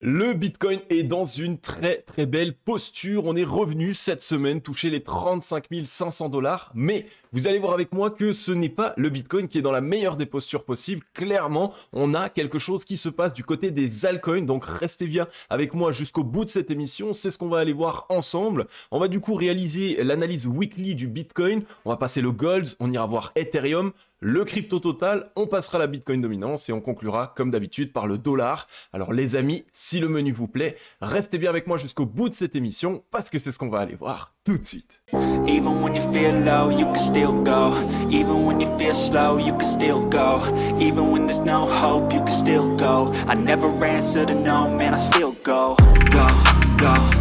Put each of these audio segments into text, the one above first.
Le Bitcoin est dans une très très belle posture. On est revenu cette semaine toucher les 35 500 dollars, mais vous allez voir avec moi que ce n'est pas le Bitcoin qui est dans la meilleure des postures possibles. Clairement, on a quelque chose qui se passe du côté des altcoins. Donc restez bien avec moi jusqu'au bout de cette émission. C'est ce qu'on va aller voir ensemble. On va du coup réaliser l'analyse weekly du Bitcoin. On va passer le gold. On ira voir Ethereum le crypto total, on passera la Bitcoin dominance et on conclura comme d'habitude par le dollar. Alors les amis, si le menu vous plaît, restez bien avec moi jusqu'au bout de cette émission parce que c'est ce qu'on va aller voir tout de suite. Even when you feel low, you can still go Even when you feel slow, you can still go Even when there's no hope, you can still go I never answer to no, man, I still go Go, go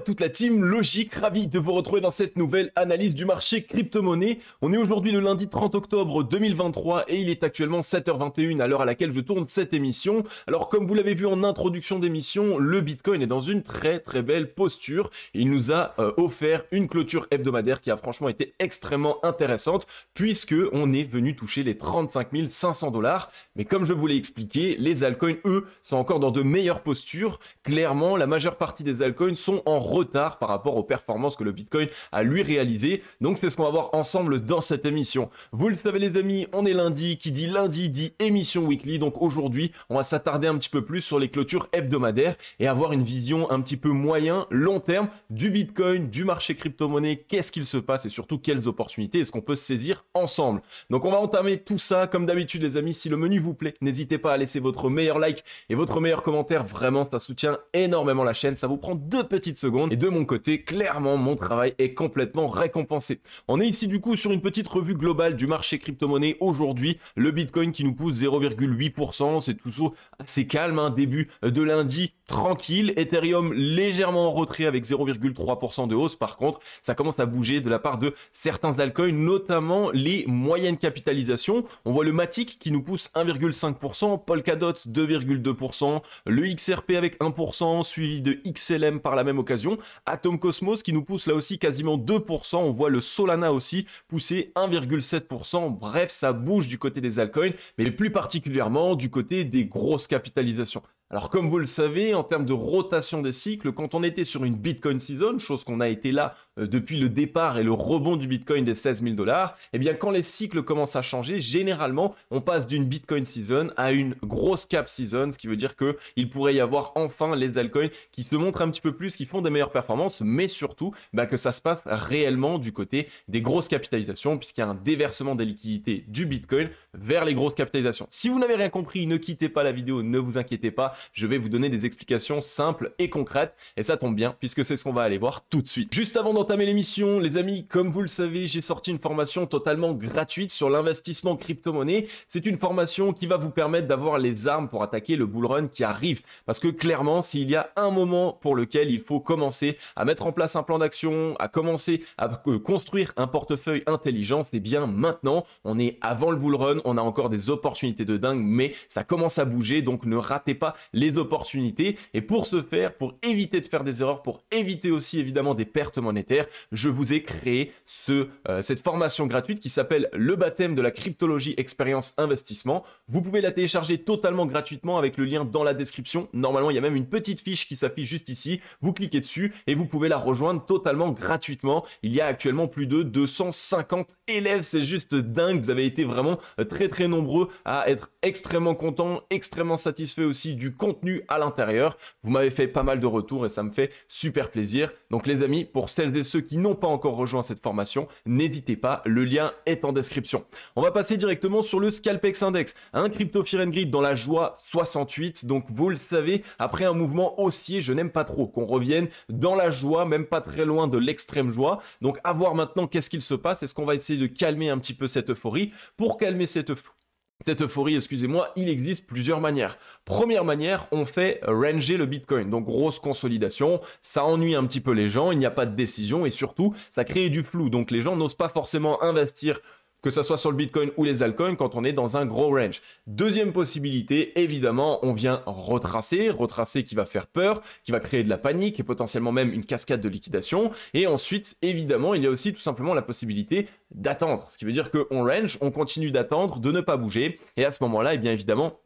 toute la team Logique, ravi de vous retrouver dans cette nouvelle analyse du marché crypto-monnaie. On est aujourd'hui le lundi 30 octobre 2023 et il est actuellement 7h21 à l'heure à laquelle je tourne cette émission. Alors comme vous l'avez vu en introduction d'émission, le Bitcoin est dans une très très belle posture. Il nous a euh, offert une clôture hebdomadaire qui a franchement été extrêmement intéressante puisque on est venu toucher les 35 500 dollars. Mais comme je vous l'ai expliqué, les altcoins eux sont encore dans de meilleures postures. Clairement, la majeure partie des altcoins sont en retard par rapport aux performances que le Bitcoin a lui réalisé. Donc c'est ce qu'on va voir ensemble dans cette émission. Vous le savez les amis, on est lundi, qui dit lundi dit émission weekly. Donc aujourd'hui, on va s'attarder un petit peu plus sur les clôtures hebdomadaires et avoir une vision un petit peu moyen, long terme du Bitcoin, du marché crypto-monnaie, qu'est-ce qu'il se passe et surtout quelles opportunités est-ce qu'on peut saisir ensemble. Donc on va entamer tout ça comme d'habitude les amis, si le menu vous plaît, n'hésitez pas à laisser votre meilleur like et votre meilleur commentaire, vraiment ça soutient énormément la chaîne, ça vous prend deux petites secondes et de mon côté, clairement, mon travail est complètement récompensé. On est ici du coup sur une petite revue globale du marché crypto-monnaie aujourd'hui. Le Bitcoin qui nous pousse 0,8%, c'est tout ça, assez calme, hein. début de lundi, tranquille. Ethereum légèrement en retrait avec 0,3% de hausse. Par contre, ça commence à bouger de la part de certains altcoins, notamment les moyennes capitalisations. On voit le Matic qui nous pousse 1,5%, Polkadot 2,2%, le XRP avec 1%, suivi de XLM par la même occasion Atom Cosmos qui nous pousse là aussi quasiment 2%. On voit le Solana aussi pousser 1,7%. Bref, ça bouge du côté des altcoins, mais plus particulièrement du côté des grosses capitalisations. Alors comme vous le savez, en termes de rotation des cycles, quand on était sur une Bitcoin season, chose qu'on a été là euh, depuis le départ et le rebond du Bitcoin des 16 000 dollars, et eh bien quand les cycles commencent à changer, généralement on passe d'une Bitcoin season à une grosse cap season, ce qui veut dire que il pourrait y avoir enfin les altcoins qui se montrent un petit peu plus, qui font des meilleures performances, mais surtout bah, que ça se passe réellement du côté des grosses capitalisations, puisqu'il y a un déversement des liquidités du Bitcoin vers les grosses capitalisations. Si vous n'avez rien compris, ne quittez pas la vidéo, ne vous inquiétez pas, je vais vous donner des explications simples et concrètes, et ça tombe bien, puisque c'est ce qu'on va aller voir tout de suite. Juste avant d'entrer l'émission, les amis, comme vous le savez, j'ai sorti une formation totalement gratuite sur l'investissement crypto-monnaie. C'est une formation qui va vous permettre d'avoir les armes pour attaquer le bull run qui arrive. Parce que clairement, s'il y a un moment pour lequel il faut commencer à mettre en place un plan d'action, à commencer à construire un portefeuille intelligent, c'est bien maintenant. On est avant le bull run, on a encore des opportunités de dingue, mais ça commence à bouger, donc ne ratez pas les opportunités. Et pour ce faire, pour éviter de faire des erreurs, pour éviter aussi évidemment des pertes monétaires, je vous ai créé ce, euh, cette formation gratuite qui s'appelle le baptême de la cryptologie expérience investissement. Vous pouvez la télécharger totalement gratuitement avec le lien dans la description. Normalement, il y a même une petite fiche qui s'affiche juste ici. Vous cliquez dessus et vous pouvez la rejoindre totalement gratuitement. Il y a actuellement plus de 250 élèves. C'est juste dingue. Vous avez été vraiment euh, très très nombreux à être extrêmement content, extrêmement satisfait aussi du contenu à l'intérieur. Vous m'avez fait pas mal de retours et ça me fait super plaisir. Donc les amis, pour celles et ceux qui n'ont pas encore rejoint cette formation, n'hésitez pas, le lien est en description. On va passer directement sur le Scalpex Index, un hein, crypto fear and dans la joie 68. Donc vous le savez, après un mouvement haussier, je n'aime pas trop qu'on revienne dans la joie, même pas très loin de l'extrême joie. Donc à voir maintenant qu'est-ce qu'il se passe, est-ce qu'on va essayer de calmer un petit peu cette euphorie pour calmer cette euphorie cette euphorie, excusez-moi, il existe plusieurs manières. Première manière, on fait ranger le Bitcoin, donc grosse consolidation, ça ennuie un petit peu les gens, il n'y a pas de décision et surtout, ça crée du flou, donc les gens n'osent pas forcément investir que ce soit sur le Bitcoin ou les altcoins, quand on est dans un gros range. Deuxième possibilité, évidemment, on vient retracer, retracer qui va faire peur, qui va créer de la panique et potentiellement même une cascade de liquidation. Et ensuite, évidemment, il y a aussi tout simplement la possibilité d'attendre, ce qui veut dire qu'on range, on continue d'attendre, de ne pas bouger. Et à ce moment-là, eh bien évidemment,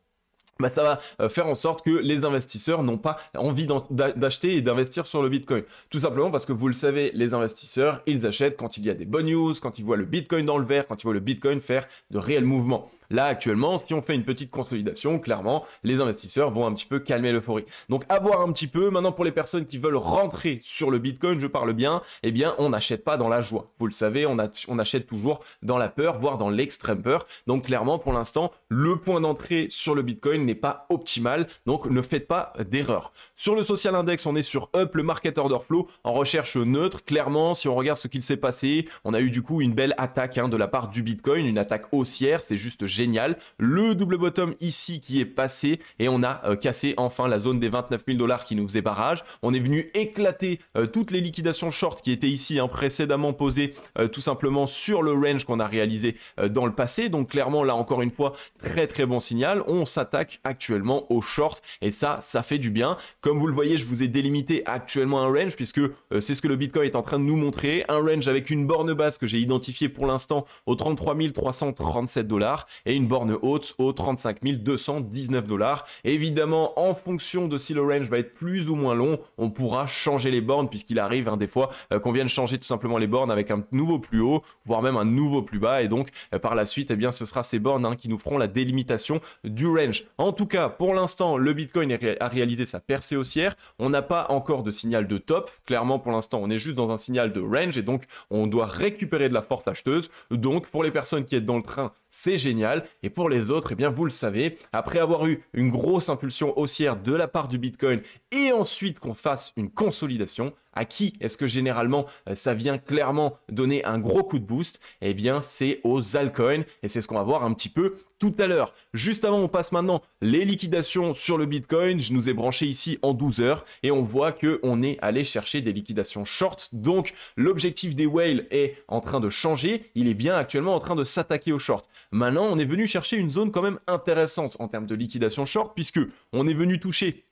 bah, ça va euh, faire en sorte que les investisseurs n'ont pas envie d'acheter et d'investir sur le Bitcoin. Tout simplement parce que vous le savez, les investisseurs, ils achètent quand il y a des bonnes news, quand ils voient le Bitcoin dans le vert, quand ils voient le Bitcoin faire de réels mouvements. Là, actuellement, si on fait une petite consolidation, clairement, les investisseurs vont un petit peu calmer l'euphorie. Donc, avoir un petit peu. Maintenant, pour les personnes qui veulent rentrer sur le Bitcoin, je parle bien, eh bien, on n'achète pas dans la joie. Vous le savez, on, achète toujours dans la peur, voire dans l'extrême peur. Donc, clairement, pour l'instant, le point d'entrée sur le Bitcoin n'est pas optimal. Donc, ne faites pas d'erreur. Sur le social index, on est sur up, le market order flow, en recherche neutre. Clairement, si on regarde ce qu'il s'est passé, on a eu du coup une belle attaque hein, de la part du Bitcoin, une attaque haussière. C'est juste génial génial. Le double bottom ici qui est passé et on a euh, cassé enfin la zone des 29 000 dollars qui nous faisait barrage. On est venu éclater euh, toutes les liquidations short qui étaient ici hein, précédemment posées euh, tout simplement sur le range qu'on a réalisé dans le passé. Donc clairement là encore une fois très très bon signal. On s'attaque actuellement au short et ça ça fait du bien. Comme vous le voyez je vous ai délimité actuellement un range puisque c'est ce que le Bitcoin est en train de nous montrer. Un range avec une borne basse que j'ai identifié pour l'instant aux 33 337 dollars et une borne haute aux 35 219 dollars. Évidemment, en fonction de si le range va être plus ou moins long, on pourra changer les bornes puisqu'il arrive hein, des fois euh, qu'on vienne changer tout simplement les bornes avec un nouveau plus haut, voire même un nouveau plus bas. Et donc, euh, par la suite, eh bien, ce sera ces bornes hein, qui nous feront la délimitation du range. En tout cas, pour l'instant, le Bitcoin a réalisé sa percée haussière. On n'a pas encore de signal de top. Clairement, pour l'instant, on est juste dans un signal de range et donc on doit récupérer de la force acheteuse. Donc, pour les personnes qui sont dans le train c'est génial. Et pour les autres, eh bien vous le savez, après avoir eu une grosse impulsion haussière de la part du Bitcoin et ensuite qu'on fasse une consolidation, à qui est-ce que généralement euh, ça vient clairement donner un gros coup de boost Eh bien, c'est aux altcoins et c'est ce qu'on va voir un petit peu tout à l'heure. Juste avant, on passe maintenant les liquidations sur le Bitcoin. Je nous ai branché ici en 12 heures et on voit que on est allé chercher des liquidations short. Donc, l'objectif des whales est en train de changer. Il est bien actuellement en train de s'attaquer aux short. Maintenant, on est venu chercher une zone quand même intéressante en termes de liquidation short puisque on est venu toucher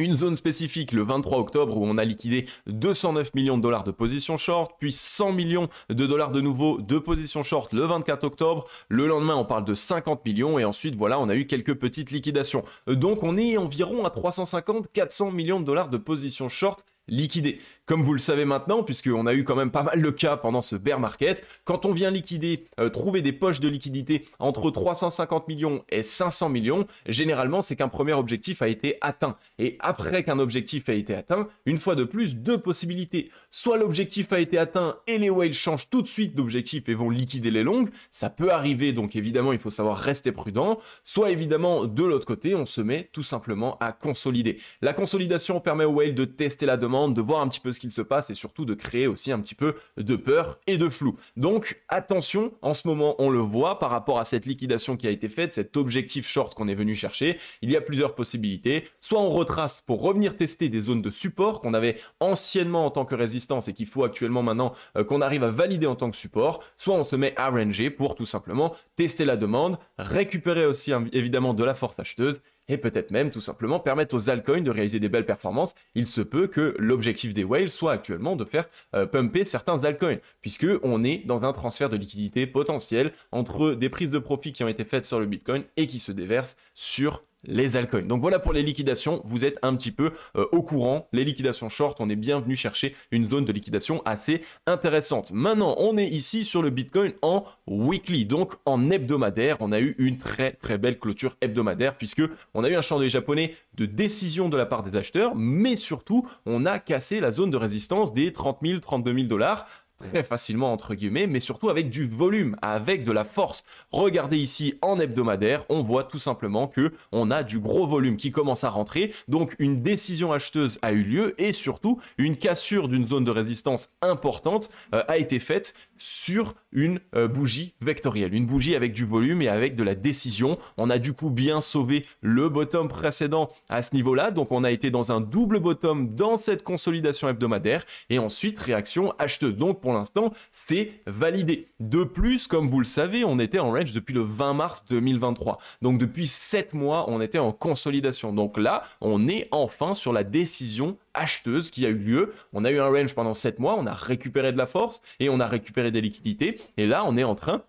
une zone spécifique le 23 octobre où on a liquidé 209 millions de dollars de positions short, puis 100 millions de dollars de nouveau de positions short le 24 octobre. Le lendemain, on parle de 50 millions et ensuite, voilà, on a eu quelques petites liquidations. Euh, donc, on est environ à 350-400 millions de dollars de positions short liquider. Comme vous le savez maintenant, puisqu'on a eu quand même pas mal de cas pendant ce bear market, quand on vient liquider, euh, trouver des poches de liquidité entre 350 millions et 500 millions, généralement c'est qu'un premier objectif a été atteint. Et après qu'un objectif a été atteint, une fois de plus, deux possibilités. Soit l'objectif a été atteint et les whales changent tout de suite d'objectif et vont liquider les longues, ça peut arriver, donc évidemment il faut savoir rester prudent, soit évidemment de l'autre côté, on se met tout simplement à consolider. La consolidation permet aux whales de tester la demande de voir un petit peu ce qu'il se passe et surtout de créer aussi un petit peu de peur et de flou. Donc attention, en ce moment on le voit par rapport à cette liquidation qui a été faite, cet objectif short qu'on est venu chercher, il y a plusieurs possibilités. Soit on retrace pour revenir tester des zones de support qu'on avait anciennement en tant que résistance et qu'il faut actuellement maintenant euh, qu'on arrive à valider en tant que support, soit on se met à ranger pour tout simplement tester la demande, récupérer aussi hein, évidemment de la force acheteuse et peut-être même tout simplement permettre aux altcoins de réaliser des belles performances. Il se peut que l'objectif des whales soit actuellement de faire euh, pumper certains altcoins, puisque on est dans un transfert de liquidité potentiel entre des prises de profit qui ont été faites sur le Bitcoin et qui se déversent sur les altcoins. Donc voilà pour les liquidations, vous êtes un petit peu euh, au courant. Les liquidations short, on est bien venu chercher une zone de liquidation assez intéressante. Maintenant, on est ici sur le Bitcoin en weekly, donc en hebdomadaire. On a eu une très très belle clôture hebdomadaire puisque on a eu un champ des japonais de décision de la part des acheteurs, mais surtout on a cassé la zone de résistance des 30 000, 32 000 dollars très facilement entre guillemets, mais surtout avec du volume, avec de la force. Regardez ici en hebdomadaire, on voit tout simplement que on a du gros volume qui commence à rentrer, donc une décision acheteuse a eu lieu et surtout une cassure d'une zone de résistance importante euh, a été faite sur une euh, bougie vectorielle, une bougie avec du volume et avec de la décision. On a du coup bien sauvé le bottom précédent à ce niveau-là, donc on a été dans un double bottom dans cette consolidation hebdomadaire et ensuite réaction acheteuse. Donc pour l'instant, c'est validé. De plus, comme vous le savez, on était en range depuis le 20 mars 2023. Donc depuis 7 mois, on était en consolidation. Donc là, on est enfin sur la décision acheteuse qui a eu lieu. On a eu un range pendant 7 mois, on a récupéré de la force et on a récupéré des liquidités. Et là, on est en train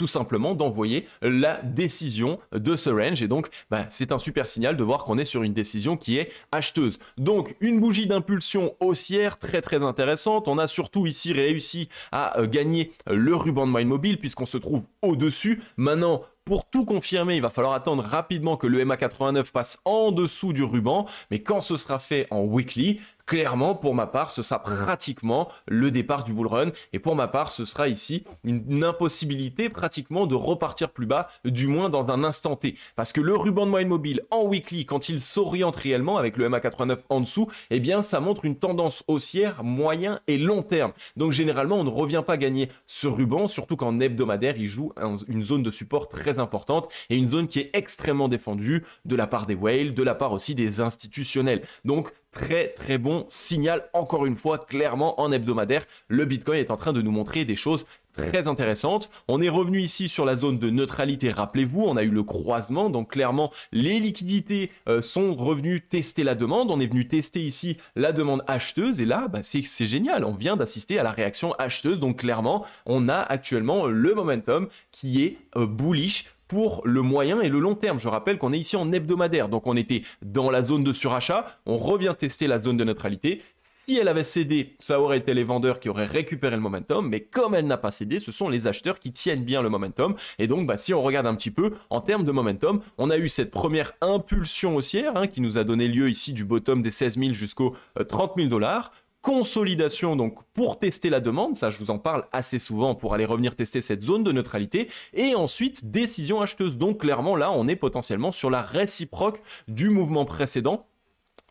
tout simplement d'envoyer la décision de ce range. Et donc, bah, c'est un super signal de voir qu'on est sur une décision qui est acheteuse. Donc, une bougie d'impulsion haussière très très intéressante. On a surtout ici réussi à euh, gagner le ruban de Mind Mobile puisqu'on se trouve au-dessus. Maintenant, pour tout confirmer, il va falloir attendre rapidement que le MA89 passe en dessous du ruban, mais quand ce sera fait en weekly, clairement, pour ma part, ce sera mmh. pratiquement le départ du bull run. Et pour ma part, ce sera ici une impossibilité pratiquement de repartir plus bas, du moins dans un instant T. Parce que le ruban de moyenne mobile en weekly, quand il s'oriente réellement avec le MA89 en dessous, eh bien, ça montre une tendance haussière moyen et long terme. Donc, généralement, on ne revient pas gagner ce ruban, surtout qu'en hebdomadaire, il joue une zone de support très importante et une zone qui est extrêmement défendue de la part des whales, de la part aussi des institutionnels. Donc, très très bon signal, encore une fois, clairement en hebdomadaire. Le Bitcoin est en train de nous montrer des choses très intéressantes. On est revenu ici sur la zone de neutralité, rappelez-vous, on a eu le croisement, donc clairement les liquidités euh, sont revenues tester la demande, on est venu tester ici la demande acheteuse, et là bah, c'est génial, on vient d'assister à la réaction acheteuse, donc clairement on a actuellement le momentum qui est euh, bullish pour le moyen et le long terme. Je rappelle qu'on est ici en hebdomadaire, donc on était dans la zone de surachat, on revient tester la zone de neutralité. Si elle avait cédé, ça aurait été les vendeurs qui auraient récupéré le momentum, mais comme elle n'a pas cédé, ce sont les acheteurs qui tiennent bien le momentum. Et donc, bah, si on regarde un petit peu en termes de momentum, on a eu cette première impulsion haussière hein, qui nous a donné lieu ici du bottom des 16 000 jusqu'aux 30 euh, 000 dollars consolidation donc pour tester la demande, ça je vous en parle assez souvent pour aller revenir tester cette zone de neutralité, et ensuite décision acheteuse. Donc clairement là on est potentiellement sur la réciproque du mouvement précédent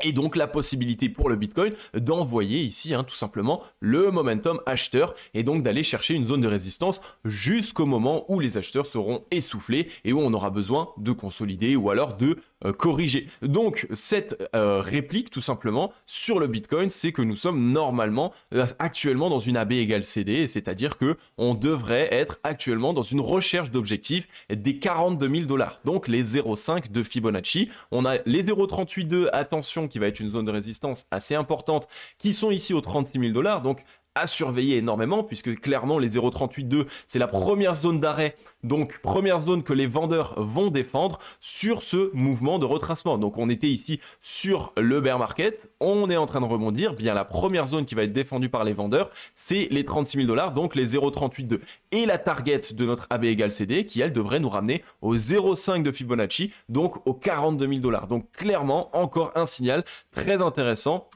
et donc la possibilité pour le Bitcoin d'envoyer ici hein, tout simplement le momentum acheteur et donc d'aller chercher une zone de résistance jusqu'au moment où les acheteurs seront essoufflés et où on aura besoin de consolider ou alors de euh, corriger. Donc cette euh, réplique tout simplement sur le Bitcoin, c'est que nous sommes normalement euh, actuellement dans une AB égale CD, c'est-à-dire que on devrait être actuellement dans une recherche d'objectifs des 42 000 dollars. Donc les 0,5 de Fibonacci, on a les 0,38 de attention qui va être une zone de résistance assez importante, qui sont ici aux 36 000 dollars. Donc à surveiller énormément, puisque clairement les 0.382 c'est la première zone d'arrêt, donc première zone que les vendeurs vont défendre sur ce mouvement de retracement. Donc on était ici sur le bear market, on est en train de rebondir, bien la première zone qui va être défendue par les vendeurs, c'est les 36 000 dollars, donc les 0.382 2 et la target de notre AB égale CD, qui elle devrait nous ramener au 0,5 de Fibonacci, donc aux 42 000 dollars. Donc clairement, encore un signal très intéressant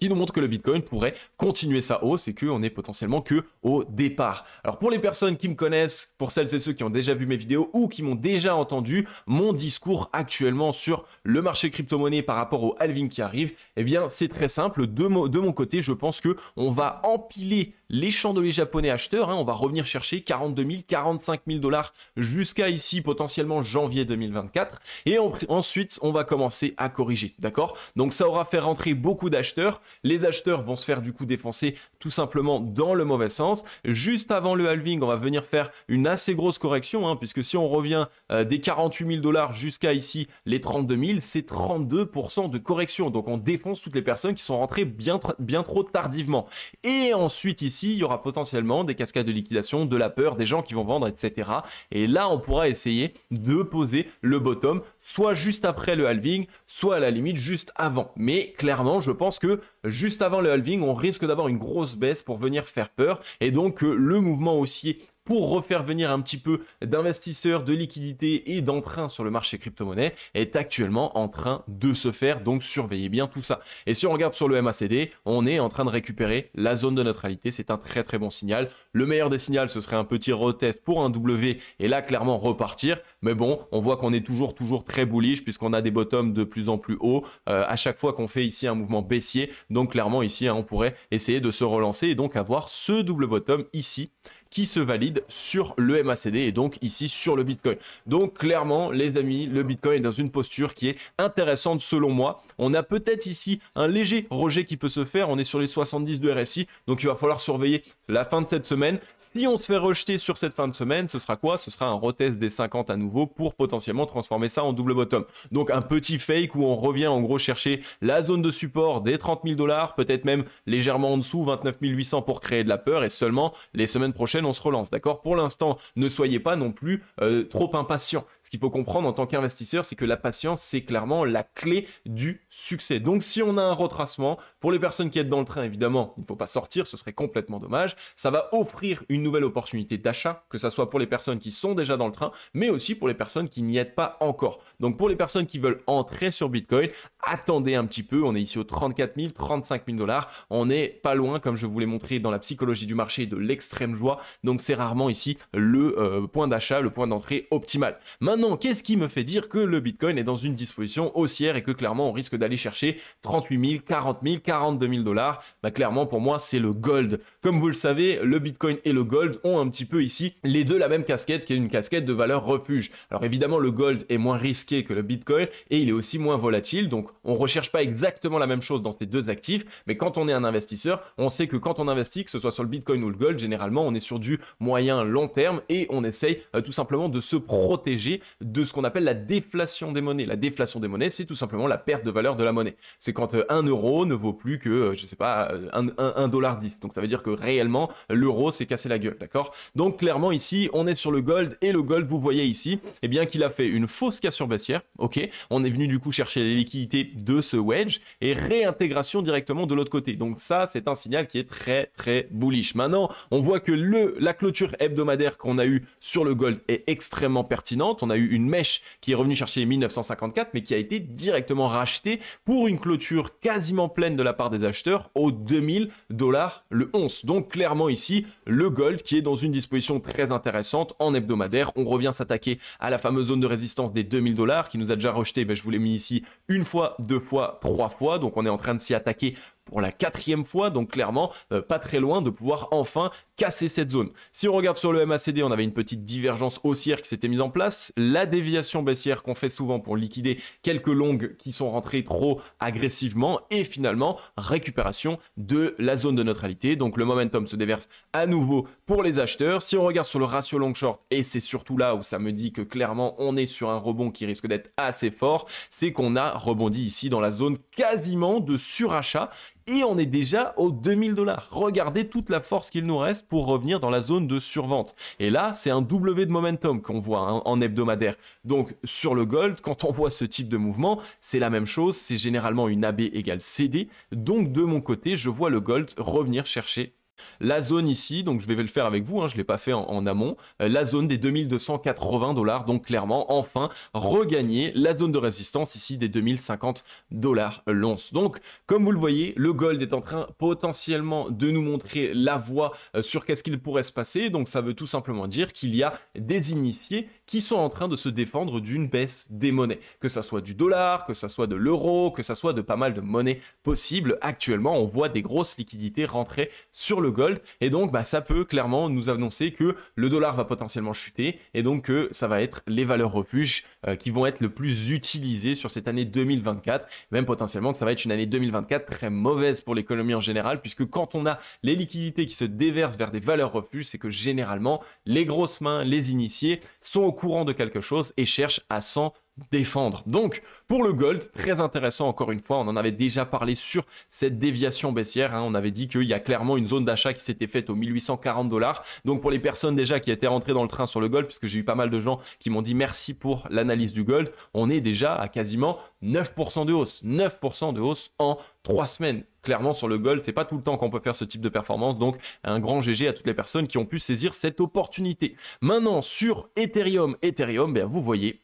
qui nous montre que le Bitcoin pourrait continuer sa hausse et qu'on est potentiellement que au départ. Alors pour les personnes qui me connaissent, pour celles et ceux qui ont déjà vu mes vidéos ou qui m'ont déjà entendu mon discours actuellement sur le marché crypto-monnaie par rapport au halving qui arrive, eh bien c'est très simple. De, de, mon côté, je pense que on va empiler les chandeliers japonais acheteurs, hein, on va revenir chercher 42 000, 45 000 dollars jusqu'à ici, potentiellement janvier 2024. Et ensuite, on va commencer à corriger, d'accord Donc ça aura fait rentrer beaucoup d'acheteurs. Les acheteurs vont se faire du coup défoncer tout simplement dans le mauvais sens. Juste avant le halving, on va venir faire une assez grosse correction, hein, puisque si on revient euh, des 48 000 dollars jusqu'à ici, les 32 000, c'est 32% de correction. Donc on défonce toutes les personnes qui sont rentrées bien, bien trop tardivement. Et ensuite ici, il y aura potentiellement des cascades de liquidation, de la peur, des gens qui vont vendre, etc. Et là, on pourra essayer de poser le bottom, soit juste après le halving, soit à la limite juste avant. Mais clairement, je pense que juste avant le halving, on risque d'avoir une grosse baisse pour venir faire peur. Et donc, euh, le mouvement haussier pour refaire venir un petit peu d'investisseurs, de liquidités et d'entrain sur le marché crypto-monnaie est actuellement en train de se faire. Donc surveillez bien tout ça. Et si on regarde sur le MACD, on est en train de récupérer la zone de neutralité. C'est un très très bon signal. Le meilleur des signaux, ce serait un petit retest pour un W et là clairement repartir. Mais bon, on voit qu'on est toujours toujours très bullish puisqu'on a des bottoms de plus en plus hauts euh, à chaque fois qu'on fait ici un mouvement baissier. Donc clairement ici, hein, on pourrait essayer de se relancer et donc avoir ce double bottom ici qui se valide sur le MACD et donc ici sur le Bitcoin. Donc clairement, les amis, le Bitcoin est dans une posture qui est intéressante selon moi. On a peut-être ici un léger rejet qui peut se faire. On est sur les 70 de RSI, donc il va falloir surveiller la fin de cette semaine. Si on se fait rejeter sur cette fin de semaine, ce sera quoi Ce sera un retest des 50 à nouveau pour potentiellement transformer ça en double bottom. Donc un petit fake où on revient en gros chercher la zone de support des 30 000 dollars, peut-être même légèrement en dessous, 29 800 pour créer de la peur et seulement les semaines prochaines on se relance. D'accord Pour l'instant, ne soyez pas non plus euh, trop impatient. Ce qu'il faut comprendre en tant qu'investisseur, c'est que la patience, c'est clairement la clé du succès. Donc, si on a un retracement, pour les personnes qui êtes dans le train, évidemment, il ne faut pas sortir, ce serait complètement dommage. Ça va offrir une nouvelle opportunité d'achat, que ce soit pour les personnes qui sont déjà dans le train, mais aussi pour les personnes qui n'y êtes pas encore. Donc, pour les personnes qui veulent entrer sur Bitcoin, attendez un petit peu. On est ici aux 34 000, 35 000 dollars. On n'est pas loin, comme je vous l'ai montré dans la psychologie du marché, de l'extrême joie donc c'est rarement ici le euh, point d'achat, le point d'entrée optimal. Maintenant, qu'est-ce qui me fait dire que le Bitcoin est dans une disposition haussière et que clairement on risque d'aller chercher 38 000, 40 000, 42 000 dollars Bah clairement pour moi c'est le gold. Comme vous le savez, le Bitcoin et le gold ont un petit peu ici les deux la même casquette qui est une casquette de valeur refuge. Alors évidemment le gold est moins risqué que le Bitcoin et il est aussi moins volatile, donc on ne recherche pas exactement la même chose dans ces deux actifs, mais quand on est un investisseur, on sait que quand on investit, que ce soit sur le Bitcoin ou le gold, généralement on est sur du moyen long terme et on essaye euh, tout simplement de se protéger de ce qu'on appelle la déflation des monnaies. La déflation des monnaies, c'est tout simplement la perte de valeur de la monnaie. C'est quand euh, un euro ne vaut plus que, euh, je sais pas, un, dollar 10. Donc ça veut dire que réellement, l'euro s'est cassé la gueule, d'accord Donc clairement ici, on est sur le gold et le gold, vous voyez ici, eh bien qu'il a fait une fausse cassure baissière, ok On est venu du coup chercher les liquidités de ce wedge et réintégration directement de l'autre côté. Donc ça, c'est un signal qui est très très bullish. Maintenant, on voit que le la clôture hebdomadaire qu'on a eue sur le gold est extrêmement pertinente. On a eu une mèche qui est revenue chercher les 1954, mais qui a été directement rachetée pour une clôture quasiment pleine de la part des acheteurs aux 2000 dollars le 11. Donc clairement ici, le gold qui est dans une disposition très intéressante en hebdomadaire. On revient s'attaquer à la fameuse zone de résistance des 2000 dollars qui nous a déjà rejeté. Ben, je vous l'ai mis ici une fois, deux fois, trois fois. Donc on est en train de s'y attaquer pour la quatrième fois, donc clairement euh, pas très loin de pouvoir enfin casser cette zone. Si on regarde sur le MACD, on avait une petite divergence haussière qui s'était mise en place, la déviation baissière qu'on fait souvent pour liquider quelques longues qui sont rentrées trop agressivement, et finalement récupération de la zone de neutralité. Donc le momentum se déverse à nouveau pour les acheteurs. Si on regarde sur le ratio long short, et c'est surtout là où ça me dit que clairement on est sur un rebond qui risque d'être assez fort, c'est qu'on a rebondi ici dans la zone quasiment de surachat et on est déjà aux 2000 dollars. Regardez toute la force qu'il nous reste pour revenir dans la zone de survente. Et là, c'est un W de momentum qu'on voit hein, en hebdomadaire. Donc sur le gold, quand on voit ce type de mouvement, c'est la même chose, c'est généralement une AB égale CD. Donc de mon côté, je vois le gold revenir chercher la zone ici, donc je vais le faire avec vous, hein, je ne l'ai pas fait en, amont, euh, la zone des 2280 dollars, donc clairement, enfin, regagner la zone de résistance ici des 2050 dollars l'once. Donc, comme vous le voyez, le gold est en train potentiellement de nous montrer la voie euh, sur qu'est-ce qu'il pourrait se passer, donc ça veut tout simplement dire qu'il y a des initiés qui sont en train de se défendre d'une baisse des monnaies, que ça soit du dollar, que ça soit de l'euro, que ça soit de pas mal de monnaies possibles. Actuellement, on voit des grosses liquidités rentrer sur le gold. Et donc, bah, ça peut clairement nous annoncer que le dollar va potentiellement chuter et donc que ça va être les valeurs refuges euh, qui vont être le plus utilisées sur cette année 2024. Même potentiellement que ça va être une année 2024 très mauvaise pour l'économie en général, puisque quand on a les liquidités qui se déversent vers des valeurs refuges, c'est que généralement les grosses mains, les initiés sont au courant de quelque chose et cherchent à s'en défendre. Donc, pour le gold, très intéressant encore une fois, on en avait déjà parlé sur cette déviation baissière, hein. on avait dit qu'il y a clairement une zone d'achat qui s'était faite aux 1840 dollars, donc pour les personnes déjà qui étaient rentrées dans le train sur le gold, puisque j'ai eu pas mal de gens qui m'ont dit merci pour l'analyse du gold, on est déjà à quasiment 9% de hausse, 9% de hausse en 3 semaines. Clairement, sur le gold, c'est pas tout le temps qu'on peut faire ce type de performance. Donc, un grand GG à toutes les personnes qui ont pu saisir cette opportunité. Maintenant, sur Ethereum, Ethereum, ben, vous voyez,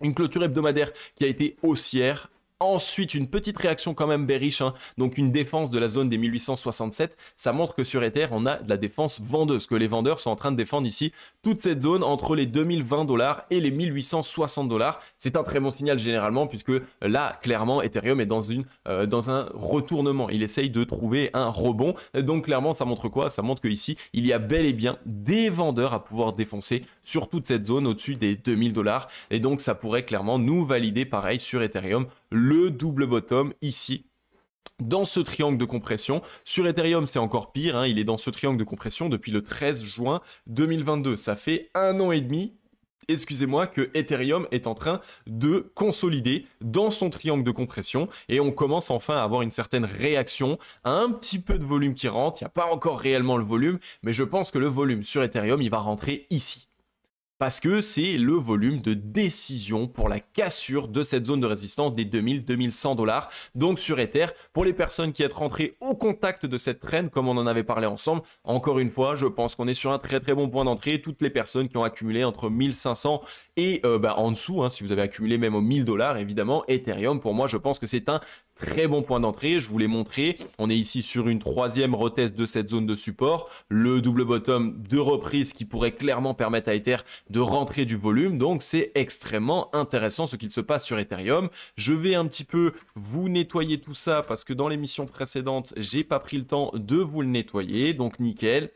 une clôture hebdomadaire qui a été haussière Ensuite, une petite réaction quand même bearish, hein. donc une défense de la zone des 1867. Ça montre que sur Ether, on a de la défense vendeuse, que les vendeurs sont en train de défendre ici toute cette zone entre les 2020 dollars et les 1860 dollars. C'est un très bon signal généralement, puisque là, clairement, Ethereum est dans, une, euh, dans un retournement. Il essaye de trouver un rebond. Donc, clairement, ça montre quoi Ça montre qu'ici, il y a bel et bien des vendeurs à pouvoir défoncer sur toute cette zone au-dessus des 2000 dollars. Et donc, ça pourrait clairement nous valider pareil sur Ethereum le double bottom ici dans ce triangle de compression. Sur Ethereum, c'est encore pire, hein. il est dans ce triangle de compression depuis le 13 juin 2022. Ça fait un an et demi, excusez-moi, que Ethereum est en train de consolider dans son triangle de compression et on commence enfin à avoir une certaine réaction, un petit peu de volume qui rentre, il n'y a pas encore réellement le volume, mais je pense que le volume sur Ethereum, il va rentrer ici parce que c'est le volume de décision pour la cassure de cette zone de résistance des 2000-2100 dollars. Donc sur Ether, pour les personnes qui être rentrées au contact de cette traîne, comme on en avait parlé ensemble, encore une fois, je pense qu'on est sur un très très bon point d'entrée. Toutes les personnes qui ont accumulé entre 1500 et euh, bah, en dessous, hein, si vous avez accumulé même aux 1000 dollars, évidemment, Ethereum, pour moi, je pense que c'est un très bon point d'entrée. Je vous l'ai montré. On est ici sur une troisième retest de cette zone de support. Le double bottom de reprise qui pourrait clairement permettre à Ether de rentrer du volume. Donc c'est extrêmement intéressant ce qu'il se passe sur Ethereum. Je vais un petit peu vous nettoyer tout ça parce que dans l'émission précédente, j'ai pas pris le temps de vous le nettoyer. Donc nickel.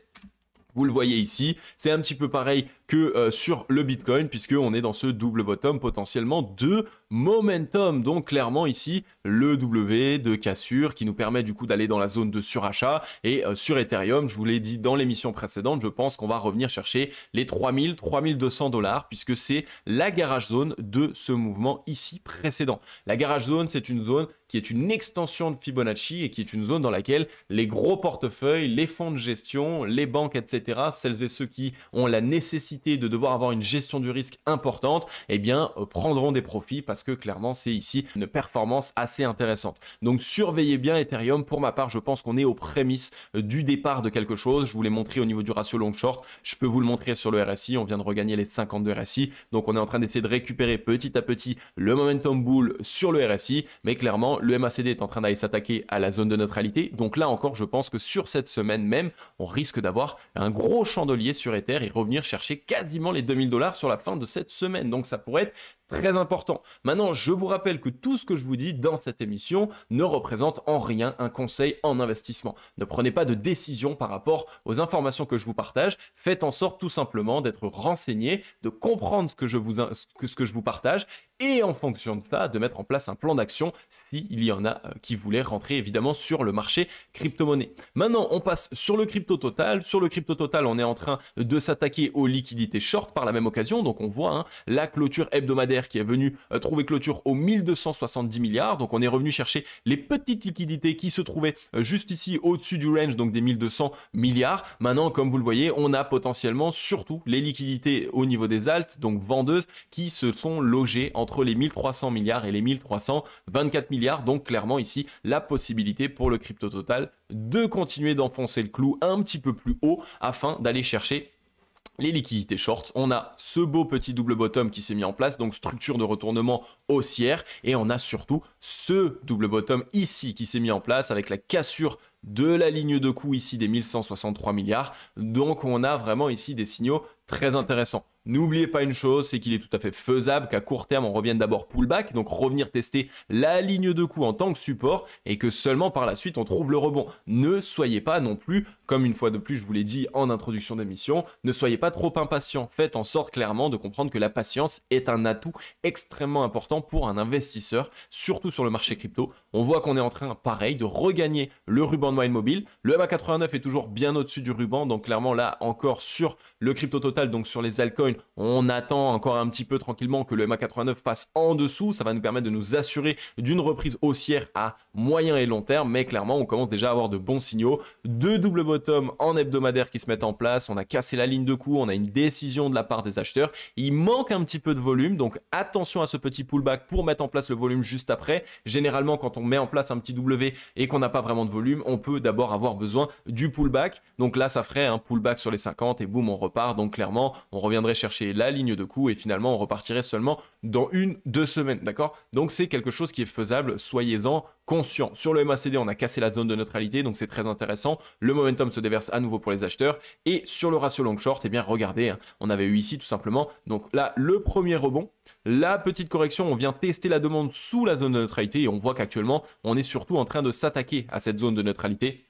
Vous le voyez ici, c'est un petit peu pareil que euh, sur le Bitcoin puisque on est dans ce double bottom potentiellement de momentum. Donc clairement ici, le W de cassure qui nous permet du coup d'aller dans la zone de surachat. Et euh, sur Ethereum, je vous l'ai dit dans l'émission précédente, je pense qu'on va revenir chercher les 3000, 3200 dollars puisque c'est la garage zone de ce mouvement ici précédent. La garage zone, c'est une zone qui est une extension de Fibonacci et qui est une zone dans laquelle les gros portefeuilles, les fonds de gestion, les banques, etc., celles et ceux qui ont la nécessité de devoir avoir une gestion du risque importante, eh bien, euh, prendront des profits parce que clairement c'est ici une performance assez intéressante. Donc surveillez bien Ethereum. Pour ma part, je pense qu'on est aux prémices euh, du départ de quelque chose. Je vous l'ai montré au niveau du ratio long short. Je peux vous le montrer sur le RSI. On vient de regagner les 52 RSI. Donc on est en train d'essayer de récupérer petit à petit le momentum bull sur le RSI. Mais clairement, le MACD est en train d'aller s'attaquer à la zone de neutralité. Donc là encore, je pense que sur cette semaine même, on risque d'avoir un gros chandelier sur Ether et revenir chercher quasiment les 2000 dollars sur la fin de cette semaine. Donc ça pourrait être très important. Maintenant, je vous rappelle que tout ce que je vous dis dans cette émission ne représente en rien un conseil en investissement. Ne prenez pas de décision par rapport aux informations que je vous partage. Faites en sorte tout simplement d'être renseigné, de comprendre ce que, je vous, ce que je vous partage et en fonction de ça, de mettre en place un plan d'action s'il y en a euh, qui voulaient rentrer évidemment sur le marché crypto-monnaie. Maintenant, on passe sur le crypto total. Sur le crypto total, on est en train de s'attaquer aux liquidités short par la même occasion. Donc on voit hein, la clôture hebdomadaire qui est venu euh, trouver clôture aux 1270 milliards. Donc on est revenu chercher les petites liquidités qui se trouvaient euh, juste ici au-dessus du range, donc des 1200 milliards. Maintenant, comme vous le voyez, on a potentiellement surtout les liquidités au niveau des altes, donc vendeuses, qui se sont logées entre les 1300 milliards et les 1324 milliards. Donc clairement ici, la possibilité pour le crypto total de continuer d'enfoncer le clou un petit peu plus haut afin d'aller chercher les liquidités short, on a ce beau petit double bottom qui s'est mis en place, donc structure de retournement haussière, et on a surtout ce double bottom ici qui s'est mis en place avec la cassure de la ligne de coût ici des 1163 milliards, donc on a vraiment ici des signaux très intéressants. N'oubliez pas une chose, c'est qu'il est tout à fait faisable qu'à court terme, on revienne d'abord pullback, donc revenir tester la ligne de coup en tant que support et que seulement par la suite, on trouve le rebond. Ne soyez pas non plus, comme une fois de plus, je vous l'ai dit en introduction d'émission, ne soyez pas trop impatient. Faites en sorte clairement de comprendre que la patience est un atout extrêmement important pour un investisseur, surtout sur le marché crypto. On voit qu'on est en train, pareil, de regagner le ruban de Wine Mobile. Le MA89 est toujours bien au-dessus du ruban, donc clairement là encore sur le crypto total, donc sur les altcoins, on attend encore un petit peu tranquillement que le MA89 passe en dessous. Ça va nous permettre de nous assurer d'une reprise haussière à moyen et long terme. Mais clairement, on commence déjà à avoir de bons signaux. Deux double bottom en hebdomadaire qui se mettent en place. On a cassé la ligne de coût. On a une décision de la part des acheteurs. Il manque un petit peu de volume. Donc attention à ce petit pullback pour mettre en place le volume juste après. Généralement, quand on met en place un petit W et qu'on n'a pas vraiment de volume, on peut d'abord avoir besoin du pullback. Donc là, ça ferait un pullback sur les 50 et boum, on repart. Donc clairement, on reviendrait chez chercher la ligne de coût et finalement on repartirait seulement dans une, deux semaines, d'accord Donc c'est quelque chose qui est faisable, soyez-en conscient. Sur le MACD, on a cassé la zone de neutralité, donc c'est très intéressant. Le momentum se déverse à nouveau pour les acheteurs. Et sur le ratio long short, et eh bien regardez, hein, on avait eu ici tout simplement, donc là, le premier rebond, la petite correction, on vient tester la demande sous la zone de neutralité et on voit qu'actuellement, on est surtout en train de s'attaquer à cette zone de neutralité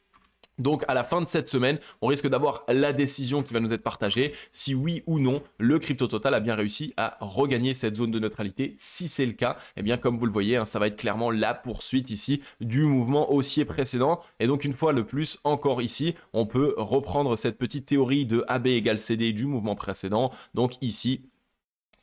donc à la fin de cette semaine, on risque d'avoir la décision qui va nous être partagée, si oui ou non le crypto total a bien réussi à regagner cette zone de neutralité. Si c'est le cas, et eh bien comme vous le voyez, hein, ça va être clairement la poursuite ici du mouvement haussier précédent. Et donc une fois le plus encore ici, on peut reprendre cette petite théorie de AB égale CD du mouvement précédent. Donc ici,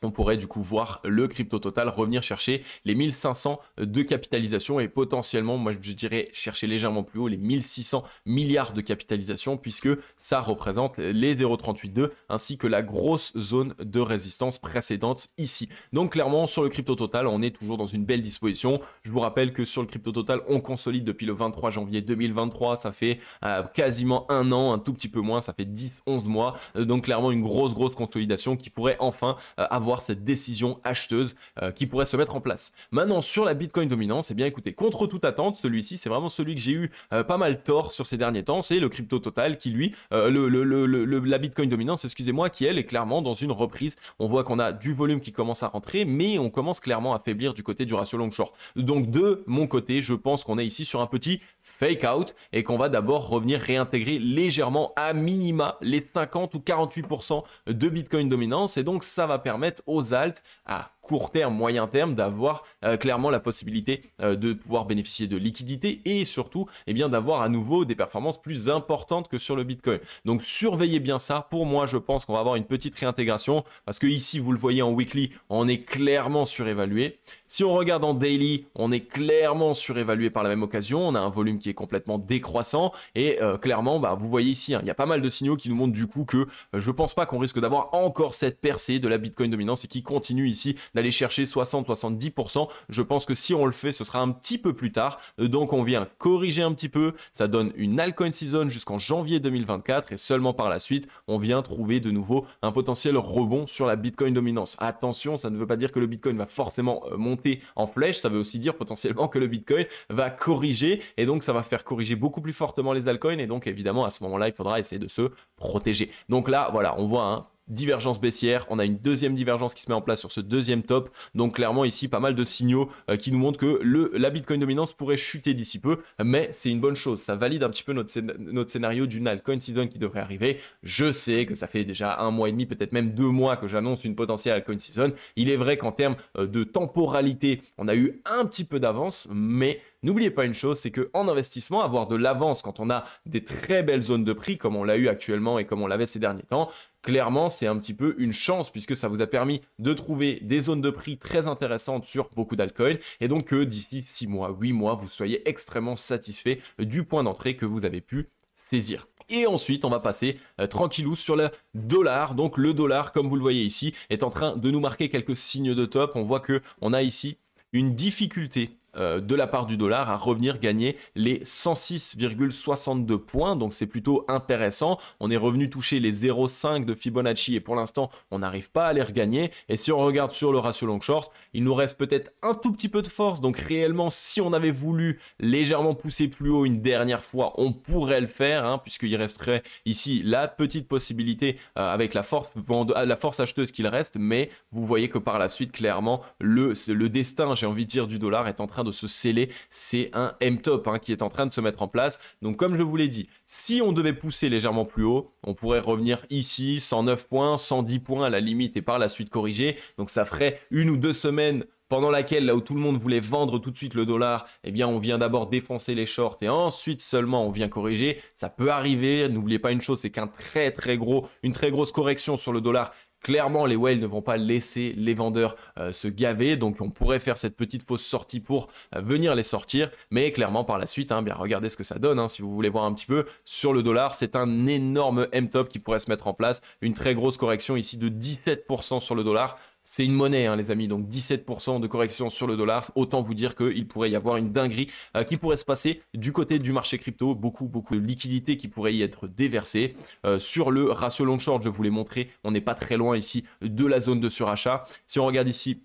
on pourrait du coup voir le crypto total revenir chercher les 1500 de capitalisation et potentiellement, moi je dirais chercher légèrement plus haut les 1600 milliards de capitalisation puisque ça représente les 0,382 ainsi que la grosse zone de résistance précédente ici. Donc clairement sur le crypto total, on est toujours dans une belle disposition. Je vous rappelle que sur le crypto total, on consolide depuis le 23 janvier 2023, ça fait euh, quasiment un an, un tout petit peu moins, ça fait 10-11 mois. Euh, donc clairement une grosse grosse consolidation qui pourrait enfin euh, avoir cette décision acheteuse euh, qui pourrait se mettre en place. Maintenant, sur la Bitcoin dominance, et eh bien écoutez, contre toute attente, celui-ci, c'est vraiment celui que j'ai eu euh, pas mal tort sur ces derniers temps, c'est le crypto total qui, lui, euh, le, la Bitcoin dominance, excusez-moi, qui, elle, est clairement dans une reprise. On voit qu'on a du volume qui commence à rentrer, mais on commence clairement à faiblir du côté du ratio long-short. Donc, de mon côté, je pense qu'on est ici sur un petit fake out et qu'on va d'abord revenir réintégrer légèrement à minima les 50 ou 48% de Bitcoin dominance et donc ça va permettre aux alt à court terme, moyen terme, d'avoir euh, clairement la possibilité euh, de pouvoir bénéficier de liquidités et surtout et eh bien d'avoir à nouveau des performances plus importantes que sur le Bitcoin. Donc surveillez bien ça. Pour moi, je pense qu'on va avoir une petite réintégration parce que ici, vous le voyez en weekly, on est clairement surévalué. Si on regarde en daily, on est clairement surévalué par la même occasion. On a un volume qui est complètement décroissant et euh, clairement, bah, vous voyez ici, hein, il y a pas mal de signaux qui nous montrent du coup que je pense pas qu'on risque d'avoir encore cette percée de la Bitcoin dominance et qui continue ici aller chercher 60-70%. Je pense que si on le fait, ce sera un petit peu plus tard. Donc on vient corriger un petit peu. Ça donne une altcoin season jusqu'en janvier 2024 et seulement par la suite, on vient trouver de nouveau un potentiel rebond sur la Bitcoin dominance. Attention, ça ne veut pas dire que le Bitcoin va forcément euh, monter en flèche. Ça veut aussi dire potentiellement que le Bitcoin va corriger et donc ça va faire corriger beaucoup plus fortement les altcoins et donc évidemment à ce moment-là, il faudra essayer de se protéger. Donc là, voilà, on voit un hein, divergence baissière, on a une deuxième divergence qui se met en place sur ce deuxième top, donc clairement ici pas mal de signaux euh, qui nous montrent que le, la Bitcoin dominance pourrait chuter d'ici peu, mais c'est une bonne chose, ça valide un petit peu notre, notre scénario d'une altcoin season qui devrait arriver, je sais que ça fait déjà un mois et demi, peut-être même deux mois que j'annonce une potentielle altcoin season, il est vrai qu'en termes euh, de temporalité, on a eu un petit peu d'avance, mais N'oubliez pas une chose, c'est qu'en investissement, avoir de l'avance quand on a des très belles zones de prix, comme on l'a eu actuellement et comme on l'avait ces derniers temps, clairement, c'est un petit peu une chance puisque ça vous a permis de trouver des zones de prix très intéressantes sur beaucoup d'alcool et donc que d'ici 6 mois, 8 mois, vous soyez extrêmement satisfait du point d'entrée que vous avez pu saisir. Et ensuite, on va passer euh, tranquillou sur le dollar. Donc le dollar, comme vous le voyez ici, est en train de nous marquer quelques signes de top. On voit que on a ici une difficulté euh, de la part du dollar à revenir gagner les 106,62 points. Donc c'est plutôt intéressant. On est revenu toucher les 0,5 de Fibonacci et pour l'instant on n'arrive pas à les regagner. Et si on regarde sur le ratio long short, il nous reste peut-être un tout petit peu de force. Donc réellement, si on avait voulu légèrement pousser plus haut une dernière fois, on pourrait le faire hein, puisqu'il resterait ici la petite possibilité euh, avec la force, la force acheteuse qu'il reste. Mais vous voyez que par la suite, clairement, le, le destin, j'ai envie de dire, du dollar est en train de se sceller, c'est un M-top hein, qui est en train de se mettre en place. Donc comme je vous l'ai dit, si on devait pousser légèrement plus haut, on pourrait revenir ici, 109 points, 110 points à la limite et par la suite corriger. Donc ça ferait une ou deux semaines pendant laquelle, là où tout le monde voulait vendre tout de suite le dollar, eh bien, on vient d'abord défoncer les shorts et ensuite seulement on vient corriger. Ça peut arriver. N'oubliez pas une chose, c'est qu'un très, très gros, une très grosse correction sur le dollar Clairement, les whales ne vont pas laisser les vendeurs euh, se gaver, donc on pourrait faire cette petite fausse sortie pour euh, venir les sortir, mais clairement par la suite, hein, bien regardez ce que ça donne, hein, si vous voulez voir un petit peu, sur le dollar, c'est un énorme M-top qui pourrait se mettre en place, une très grosse correction ici de 17% sur le dollar, c'est une monnaie, hein, les amis, donc 17% de correction sur le dollar. Autant vous dire qu'il pourrait y avoir une dinguerie euh, qui pourrait se passer du côté du marché crypto. Beaucoup, beaucoup de liquidités qui pourraient y être déversées. Euh, sur le ratio long-short, je vous l'ai montré, on n'est pas très loin ici de la zone de surachat. Si on regarde ici,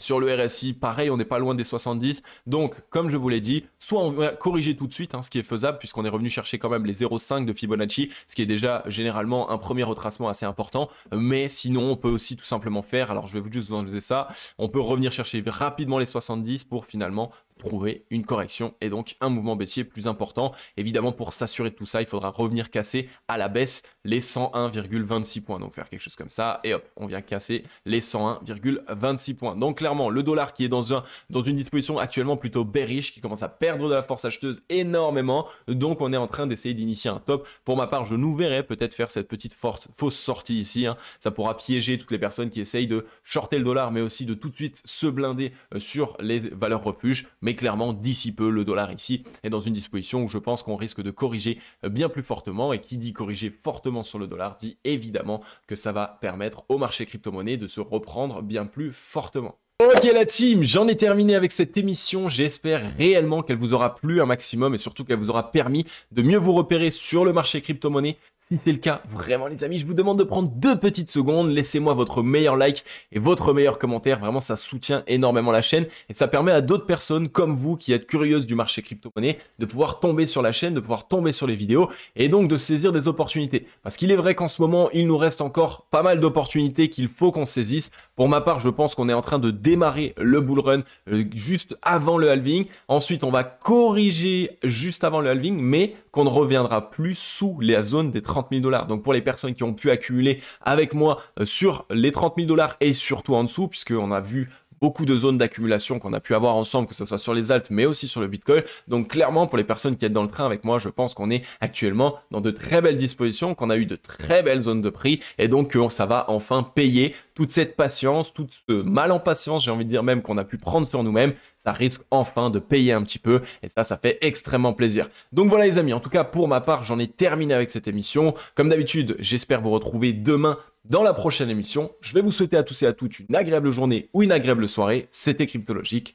sur le RSI, pareil, on n'est pas loin des 70. Donc, comme je vous l'ai dit, soit on va corriger tout de suite, hein, ce qui est faisable, puisqu'on est revenu chercher quand même les 0,5 de Fibonacci, ce qui est déjà généralement un premier retracement assez important. Mais sinon, on peut aussi tout simplement faire, alors je vais vous juste vous enlever ça, on peut revenir chercher rapidement les 70 pour finalement trouver une correction et donc un mouvement baissier plus important. Évidemment, pour s'assurer de tout ça, il faudra revenir casser à la baisse les 101,26 points. Donc faire quelque chose comme ça et hop, on vient casser les 101,26 points. Donc clairement, le dollar qui est dans, un, dans une disposition actuellement plutôt bearish, qui commence à perdre de la force acheteuse énormément. Donc on est en train d'essayer d'initier un top. Pour ma part, je nous verrai peut-être faire cette petite force, fausse sortie ici. Hein. Ça pourra piéger toutes les personnes qui essayent de shorter le dollar, mais aussi de tout de suite se blinder euh, sur les valeurs refuges mais clairement d'ici peu le dollar ici est dans une disposition où je pense qu'on risque de corriger euh, bien plus fortement et qui dit corriger fortement sur le dollar dit évidemment que ça va permettre au marché crypto-monnaie de se reprendre bien plus fortement. Ok la team, j'en ai terminé avec cette émission, j'espère réellement qu'elle vous aura plu un maximum et surtout qu'elle vous aura permis de mieux vous repérer sur le marché crypto-monnaie, si c'est le cas, vraiment les amis, je vous demande de prendre deux petites secondes, laissez-moi votre meilleur like et votre meilleur commentaire, vraiment ça soutient énormément la chaîne et ça permet à d'autres personnes comme vous qui êtes curieuses du marché crypto-monnaie de pouvoir tomber sur la chaîne, de pouvoir tomber sur les vidéos et donc de saisir des opportunités. Parce qu'il est vrai qu'en ce moment, il nous reste encore pas mal d'opportunités qu'il faut qu'on saisisse. Pour ma part, je pense qu'on est en train de démarrer le bull run euh, juste avant le halving. Ensuite, on va corriger juste avant le halving, mais qu'on ne reviendra plus sous les zones des 30 30 dollars. Donc pour les personnes qui ont pu accumuler avec moi euh, sur les 30 000 dollars et surtout en dessous, puisqu'on a vu beaucoup de zones d'accumulation qu'on a pu avoir ensemble, que ce soit sur les altes, mais aussi sur le Bitcoin. Donc clairement, pour les personnes qui êtes dans le train avec moi, je pense qu'on est actuellement dans de très belles dispositions, qu'on a eu de très belles zones de prix, et donc euh, ça va enfin payer toute cette patience, tout ce mal en patience, j'ai envie de dire même qu'on a pu prendre sur nous-mêmes, ça risque enfin de payer un petit peu, et ça, ça fait extrêmement plaisir. Donc voilà les amis, en tout cas pour ma part, j'en ai terminé avec cette émission. Comme d'habitude, j'espère vous retrouver demain dans la prochaine émission, je vais vous souhaiter à tous et à toutes une agréable journée ou une agréable soirée. C'était Cryptologique.